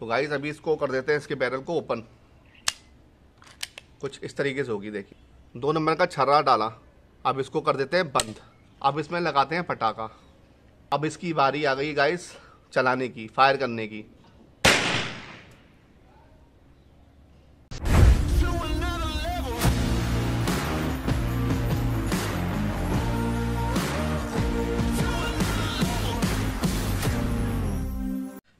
तो गाइज अभी इसको कर देते हैं इसके बैरल को ओपन कुछ इस तरीके से होगी देखिए दो नंबर का छर्रा डाला अब इसको कर देते हैं बंद अब इसमें लगाते हैं पटाखा अब इसकी बारी आ गई गाइस चलाने की फायर करने की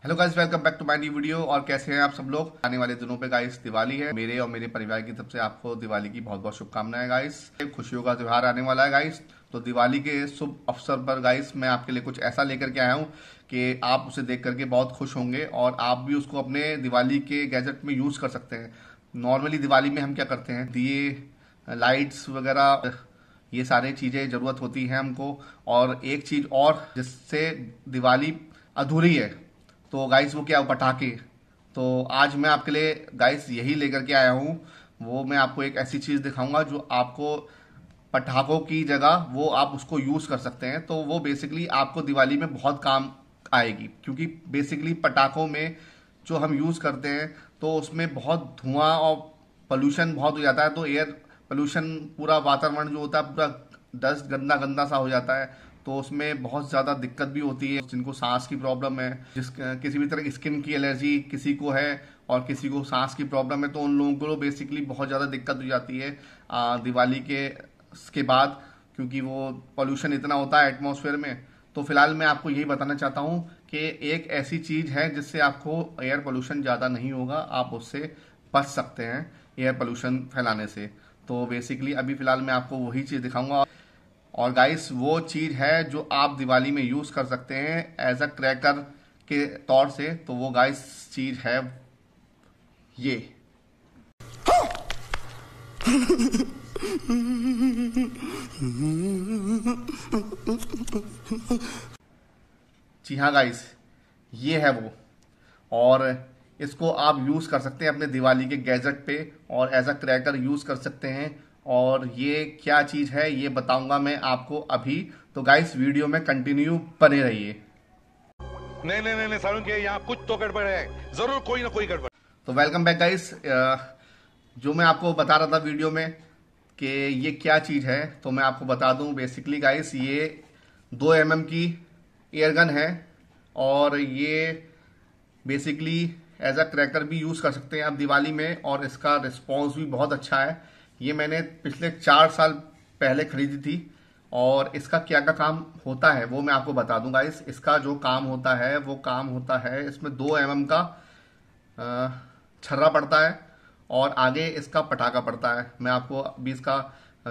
hello guys welcome back to my new video और कैसे हैं आप सब लोग आने वाले दिनों पे गाइस दिवाली है मेरे और मेरे परिवार की तरफ से आपको दिवाली की बहुत बहुत शुभकामनाएं गाइस खुशियों का त्यौहार आने वाला है गाइस तो दिवाली के शुभ अवसर पर गाइस मैं आपके लिए कुछ ऐसा लेकर के आया हूँ कि आप उसे देख करके बहुत खुश होंगे और आप भी उसको अपने दिवाली के गैजेट में यूज कर सकते हैं नॉर्मली दिवाली में हम क्या करते हैं दिए लाइट्स वगैरह ये सारी चीज़ें ज़रूरत होती है हमको और एक चीज़ और जिससे दिवाली अधूरी है तो गाइस वो क्या पटाखे तो आज मैं आपके लिए गाइस यही लेकर के आया हूँ वो मैं आपको एक ऐसी चीज़ दिखाऊंगा जो आपको पटाखों की जगह वो आप उसको यूज़ कर सकते हैं तो वो बेसिकली आपको दिवाली में बहुत काम आएगी क्योंकि बेसिकली पटाखों में जो हम यूज़ करते हैं तो उसमें बहुत धुआं और पोल्यूशन बहुत हो जाता है तो एयर पोल्यूशन पूरा वातावरण जो होता है पूरा डस्ट गंदा गंदा सा हो जाता है तो उसमें बहुत ज़्यादा दिक्कत भी होती है जिनको सांस की प्रॉब्लम है जिस किसी भी तरह की स्किन की एलर्जी किसी को है और किसी को सांस की प्रॉब्लम है तो उन लोगों को बेसिकली बहुत ज़्यादा दिक्कत हो जाती है दिवाली के के बाद क्योंकि वो पॉल्यूशन इतना होता है एटमोसफेयर में तो फिलहाल मैं आपको यही बताना चाहता हूँ कि एक ऐसी चीज़ है जिससे आपको एयर पोल्यूशन ज़्यादा नहीं होगा आप उससे बच सकते हैं एयर पोल्यूशन फैलाने से तो बेसिकली अभी फ़िलहाल मैं आपको वही चीज़ दिखाऊंगा और गाइस वो चीज़ है जो आप दिवाली में यूज़ कर सकते हैं एज अ क्रैकर के तौर से तो वो गाइस चीज़ है ये जी हाँ गाइस ये है वो और इसको आप यूज़ कर सकते हैं अपने दिवाली के गैजेट पे और एज अ क्रैकर यूज़ कर सकते हैं और ये क्या चीज़ है ये बताऊंगा मैं आपको अभी तो गाइस वीडियो में कंटिन्यू बने रहिए नहीं नहीं नहीं के यहाँ कुछ तो गड़बड़ है जरूर कोई ना कोई गड़बड़ तो वेलकम बैक गाइस जो मैं आपको बता रहा था वीडियो में कि ये क्या चीज़ है तो मैं आपको बता दूं बेसिकली गाइस ये दो एम mm की एयरगन है और ये बेसिकली एज अ क्रैकर भी यूज़ कर सकते हैं आप दिवाली में और इसका रिस्पॉन्स भी बहुत अच्छा है ये मैंने पिछले चार साल पहले खरीदी थी और इसका क्या क्या काम होता है वो मैं आपको बता दूंगा इस इसका जो काम होता है वो काम होता है इसमें दो एम mm का छर्रा पड़ता है और आगे इसका पटाखा पड़ता है मैं आपको अभी इसका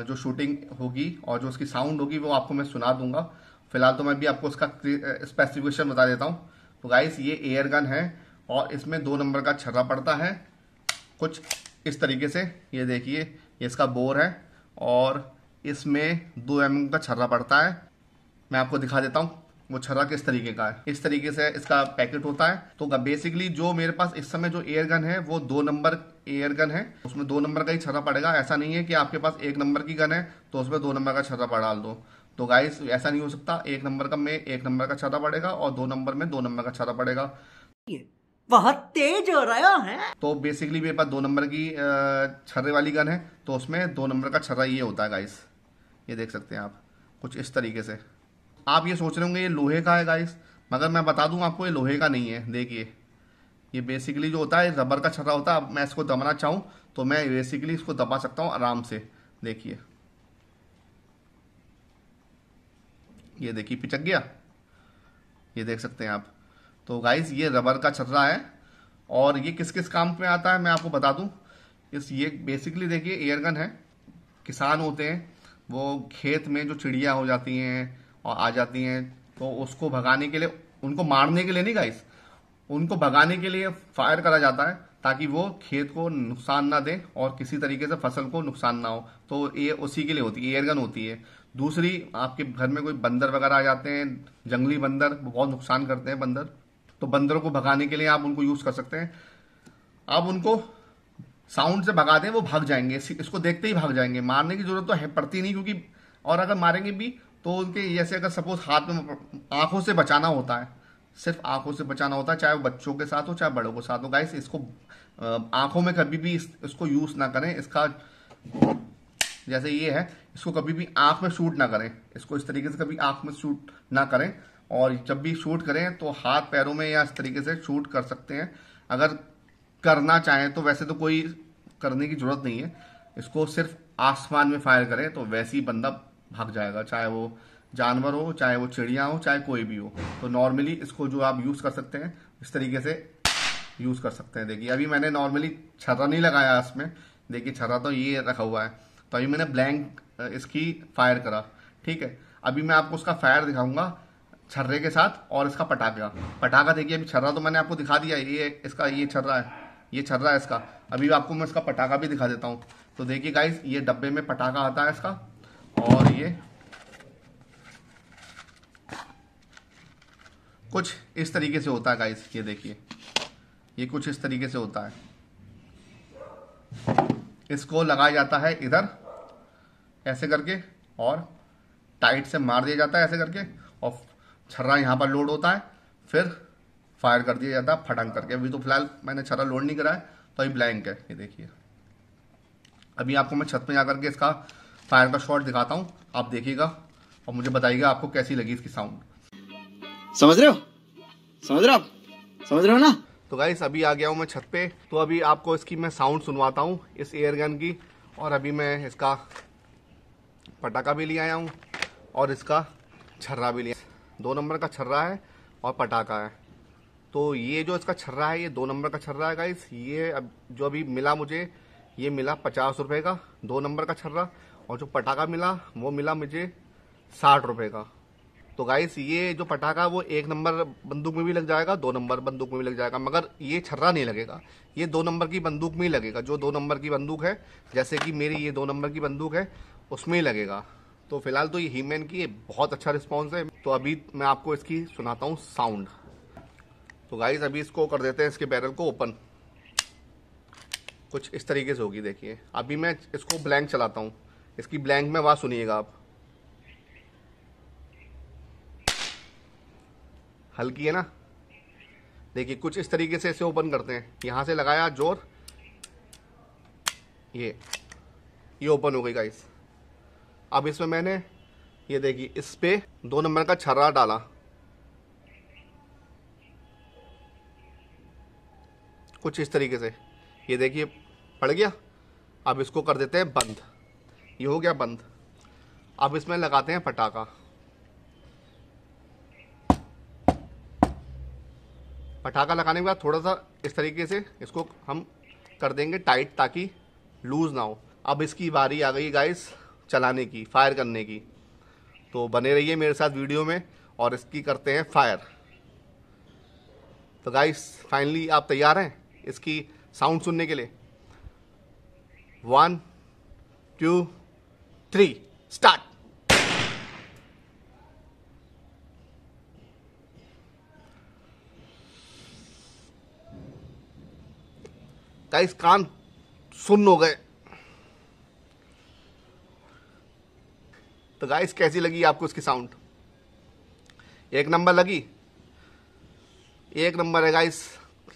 जो शूटिंग होगी और जो उसकी साउंड होगी वो आपको मैं सुना दूंगा फिलहाल तो मैं भी आपको उसका स्पेसिफिकेशन बता देता हूँ तो गाइस ये एयर गन है और इसमें दो नंबर का छर्रा पड़ता है कुछ इस तरीके से ये देखिए इसका बोर है और इसमें दो एम का छर्रा पड़ता है मैं आपको दिखा देता हूँ वो छर्रा किस तरीके का है इस तरीके से इसका पैकेट होता है तो बेसिकली जो मेरे पास इस समय जो एयर गन है वो दो नंबर एयर गन है उसमें दो नंबर का ही छर्रा पड़ेगा ऐसा नहीं है कि आपके पास एक नंबर की गन है तो उसमें दो नंबर का छर्रा पड़ा दो तो गाइस ऐसा नहीं हो सकता एक नंबर का में एक नंबर का छर्रा पड़ेगा और दो नंबर में दो नंबर का छर्रा पड़ेगा बहुत तेज हो रहा है तो बेसिकली मेरे पास दो नंबर की छर्रे वाली गन है तो उसमें दो नंबर का छर्रा ये होता है गाइस ये देख सकते हैं आप कुछ इस तरीके से आप ये सोच रहे होंगे ये लोहे का है गाइस मगर मैं बता दूं आपको ये लोहे का नहीं है देखिए ये बेसिकली जो होता है रबर का छर्रा होता है अब मैं इसको दबाना चाहूँ तो मैं बेसिकली इसको दबा सकता हूँ आराम से देखिए ये देखिए पिचक गया ये देख सकते हैं आप तो गाइज ये रबर का छतरा है और ये किस किस काम में आता है मैं आपको बता दूं इस ये बेसिकली देखिए एयरगन है किसान होते हैं वो खेत में जो चिड़िया हो जाती हैं और आ जाती हैं तो उसको भगाने के लिए उनको मारने के लिए नहीं गाइस उनको भगाने के लिए फायर करा जाता है ताकि वो खेत को नुकसान ना दे और किसी तरीके से फसल को नुकसान ना हो तो ये उसी के लिए होती है एयरगन होती है दूसरी आपके घर में कोई बंदर वगैरह आ जाते हैं जंगली बंदर बहुत नुकसान करते हैं बंदर तो बंदरों को भगाने के लिए आप उनको यूज कर सकते हैं आप उनको साउंड से भगा दें वो भाग जाएंगे इसको देखते ही भाग जाएंगे मारने की जरूरत तो है पड़ती नहीं क्योंकि और अगर मारेंगे भी तो उनके जैसे अगर सपोज हाथ में आंखों से बचाना होता है सिर्फ आंखों से बचाना होता है चाहे वो बच्चों के साथ हो चाहे बड़ों के साथ हो गाइस इसको आंखों में कभी भी इस, इसको यूज ना करें इसका जैसे ये है इसको कभी भी आंख में शूट ना करें इसको इस तरीके से कभी आंख में शूट ना करें और जब भी शूट करें तो हाथ पैरों में या इस तरीके से शूट कर सकते हैं अगर करना चाहें तो वैसे तो कोई करने की जरूरत नहीं है इसको सिर्फ आसमान में फायर करें तो वैसे ही बंदा भाग जाएगा चाहे वो जानवर हो चाहे वो चिड़िया हो चाहे कोई भी हो तो नॉर्मली इसको जो आप यूज़ कर सकते हैं इस तरीके से यूज़ कर सकते हैं देखिए अभी मैंने नॉर्मली छर्रा नहीं लगाया इसमें देखिए छर्रा तो ये रखा हुआ है तो अभी मैंने ब्लैंक इसकी फायर करा ठीक है अभी मैं आपको उसका फायर दिखाऊंगा छर्रे के साथ और इसका पटाखा पटाखा देखिए अभी छर्रा तो मैंने आपको दिखा दिया ये इसका ये छर्रा है ये छर्रा है इसका अभी आपको मैं इसका पटाखा भी दिखा देता हूँ तो देखिए गाइस ये डब्बे में पटाखा आता है इसका और ये कुछ इस तरीके से होता है गाइस ये देखिए ये कुछ इस तरीके से होता है इसको लगाया जाता है इधर ऐसे करके और टाइट से मार दिया जाता है ऐसे करके और छर्रा यहाँ पर लोड होता है फिर फायर कर दिया जाता है फटंग करके अभी तो फिलहाल मैंने छर्रा लोड नहीं कराया तो अभी ब्लैंक है ये देखिए अभी आपको मैं छत पे जा करके इसका फायर का शॉट दिखाता हूँ आप देखिएगा और मुझे बताइएगा आपको कैसी लगी इसकी साउंड समझ रहे हो समझ रहे हो आप समझ रहे हो ना तो गाइस अभी आ गया हूँ मैं छत पे तो अभी आपको इसकी मैं साउंड सुनवाता हूँ इस एयर गन की और अभी मैं इसका पटाखा भी ले आया हूँ और इसका छर्रा भी लिया दो नंबर का छर्रा है और पटाखा है तो ये जो इसका छर्रा है ये दो नंबर का छर्रा है गाइस ये अब जो अभी मिला मुझे ये मिला पचास रुपये का दो नंबर का छर्रा और जो पटाखा मिला वो मिला मुझे साठ रुपये का तो गाइस ये जो पटाखा वो एक नंबर बंदूक में भी लग जाएगा दो नंबर बंदूक में भी लग जाएगा मगर ये छर्रा नहीं लगेगा ये दो नंबर की बंदूक में ही लगेगा जो दो नंबर की बंदूक है जैसे कि मेरी ये दो नंबर की बंदूक है उसमें ही लगेगा तो फिलहाल तो ये हीमैन की बहुत अच्छा रिस्पॉन्स है तो अभी मैं आपको इसकी सुनाता हूँ साउंड तो गाइज अभी इसको कर देते हैं इसके बैरल को ओपन कुछ इस तरीके से होगी देखिए अभी मैं इसको ब्लैंक चलाता हूँ इसकी ब्लैंक में आवाज़ सुनिएगा आप हल्की है ना देखिए कुछ इस तरीके से इसे ओपन करते हैं यहाँ से लगाया जोर ये ये ओपन हो गई गाइस अब इसमें मैंने ये देखिए इस पे दो नंबर का छर्रा डाला कुछ इस तरीके से ये देखिए पड़ गया अब इसको कर देते हैं बंद ये हो गया बंद अब इसमें लगाते हैं पटाखा पटाखा लगाने के बाद थोड़ा सा इस तरीके से इसको हम कर देंगे टाइट ताकि लूज़ ना हो अब इसकी बारी आ गई गाइस चलाने की फायर करने की तो बने रहिए मेरे साथ वीडियो में और इसकी करते हैं फायर तो गाइस फाइनली आप तैयार हैं इसकी साउंड सुनने के लिए one two three start guys कान सुन हो गए तो गाइस कैसी लगी आपको उसकी साउंड एक नंबर लगी एक नंबर है गाइस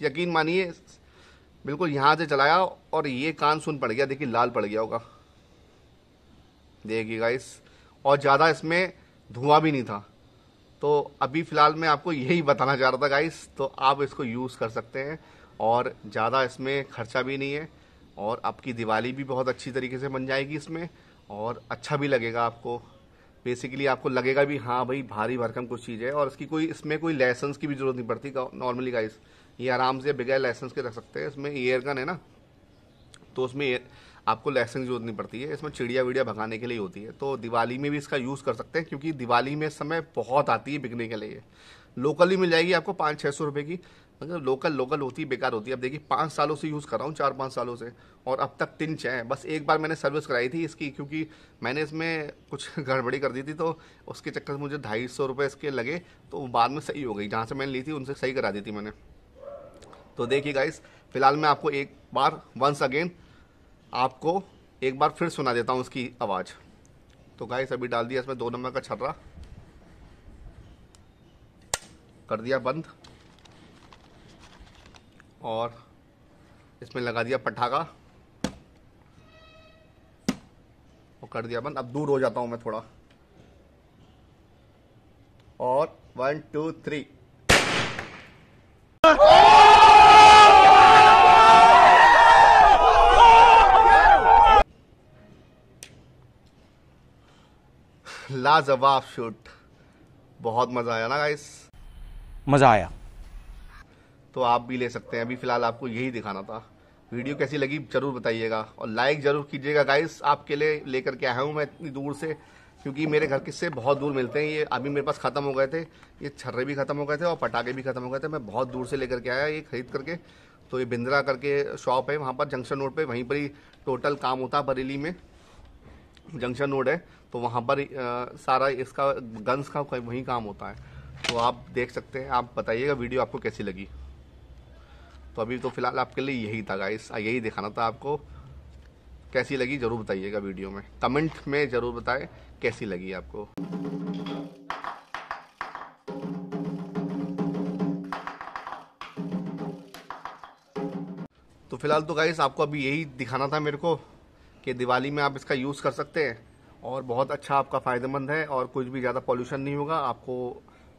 यकीन मानिए बिल्कुल यहाँ से चलाया और ये कान सुन पड़ गया देखिए लाल पड़ गया होगा देखिए गाइस और ज़्यादा इसमें धुआं भी नहीं था तो अभी फ़िलहाल मैं आपको यही बताना चाह रहा था गाइस तो आप इसको यूज़ कर सकते हैं और ज़्यादा इसमें खर्चा भी नहीं है और आपकी दिवाली भी बहुत अच्छी तरीके से बन जाएगी इसमें और अच्छा भी लगेगा आपको बेसिकली आपको लगेगा भी हाँ भाई भारी भरकम कुछ चीज़ है और इसकी कोई इसमें कोई लाइसेंस की भी जरूरत नहीं पड़ती नॉर्मली गाइस ये आराम से बगैर लाइसेंस के रख सकते हैं इसमें एयर गन है ना तो उसमें आपको लाइसेंस की जरूरत नहीं पड़ती है इसमें चिड़िया विड़िया भगाने के लिए होती है तो दिवाली में भी इसका यूज़ कर सकते हैं क्योंकि दिवाली में समय बहुत आती है बिकने के लिए लोकली मिल जाएगी आपको पाँच छः सौ रुपये की मतलब लोकल लोकल होती बेकार होती है अब देखिए पाँच सालों से यूज़ कर रहा हूँ चार पाँच सालों से और अब तक तीन है बस एक बार मैंने सर्विस कराई थी इसकी क्योंकि मैंने इसमें कुछ गड़बड़ी कर दी थी तो उसके चक्कर से मुझे ढाई सौ रुपये इसके लगे तो बाद में सही हो गई जहाँ से मैंने ली थी उनसे सही करा दी थी मैंने तो देखिए गाइस फ़िलहाल मैं आपको एक बार वंस अगेन आपको एक बार फिर सुना देता हूँ उसकी आवाज़ तो गाइस अभी डाल दिया इसमें दो नंबर का छर्रा कर दिया बंद और इसमें लगा दिया पटाखा और कर दिया बंद अब दूर हो जाता हूँ मैं थोड़ा और वन टू थ्री लाजवाब शूट बहुत मजा आया ना गाइस मजा आया तो आप भी ले सकते हैं अभी फ़िलहाल आपको यही दिखाना था वीडियो कैसी लगी जरूर बताइएगा और लाइक ज़रूर कीजिएगा गाइस आपके लिए लेकर के आया हूँ मैं इतनी दूर से क्योंकि मेरे घर किससे बहुत दूर मिलते हैं ये अभी मेरे पास ख़त्म हो गए थे ये छर्रे भी ख़त्म हो गए थे और पटाखे भी ख़त्म हो गए थे मैं बहुत दूर से लेकर के आया ये खरीद करके तो ये बिंद्रा करके शॉप है वहाँ पर जंक्शन रोड पर वहीं पर ही टोटल काम होता बरेली में जंक्शन रोड है तो वहाँ पर सारा इसका गन्स का वहीं काम होता है तो आप देख सकते हैं आप बताइएगा वीडियो आपको कैसी लगी तो अभी तो फिलहाल आपके लिए यही था गाइस यही दिखाना था आपको कैसी लगी ज़रूर बताइएगा वीडियो में कमेंट में ज़रूर बताएं कैसी लगी आपको तो फिलहाल तो गाइस आपको अभी यही दिखाना था मेरे को कि दिवाली में आप इसका यूज़ कर सकते हैं और बहुत अच्छा आपका फ़ायदेमंद है और कुछ भी ज़्यादा पॉल्यूशन नहीं होगा आपको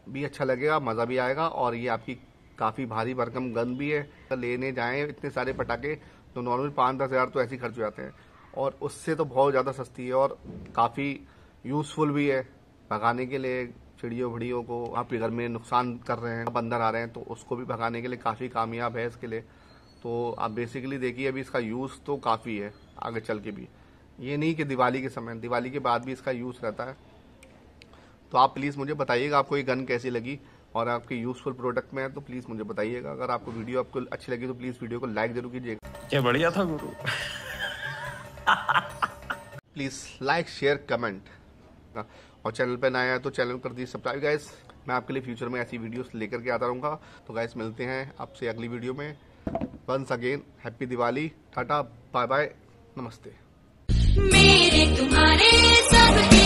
भी अच्छा लगेगा मज़ा भी आएगा और ये आपकी काफ़ी भारी भरकम गन भी है लेने जाए इतने सारे पटाखे तो नॉर्मल पाँच दस हज़ार तो ऐसे ही खर्च हो जाते हैं और उससे तो बहुत ज़्यादा सस्ती है और काफ़ी यूज़फुल भी है भगाने के लिए चिड़ियों भिड़ियों को आपके घर में नुकसान कर रहे हैं बंदर आ रहे हैं तो उसको भी भगाने के लिए काफ़ी कामयाब है इसके लिए तो आप बेसिकली देखिए अभी इसका यूज़ तो काफ़ी है आगे चल के भी ये नहीं कि दिवाली के समय दिवाली के बाद भी इसका यूज़ रहता है तो आप प्लीज़ मुझे बताइएगा आपको ये गन कैसी लगी और आपके यूजफुल प्रोडक्ट में है तो प्लीज मुझे बताइएगा अगर आपको वीडियो आपको अच्छी लगी तो प्लीज वीडियो को लाइक जरूर कीजिएगा क्या बढ़िया था गुरु प्लीज लाइक शेयर कमेंट और चैनल पर नया है तो चैनल कर दीजिए सब्सक्राइब गाइस मैं आपके लिए फ्यूचर में ऐसी वीडियोस लेकर के आता रहूंगा तो गाइस मिलते हैं आपसे अगली वीडियो में once again happy Diwali tata bye bye नमस्ते मेरे तुम्हारे सब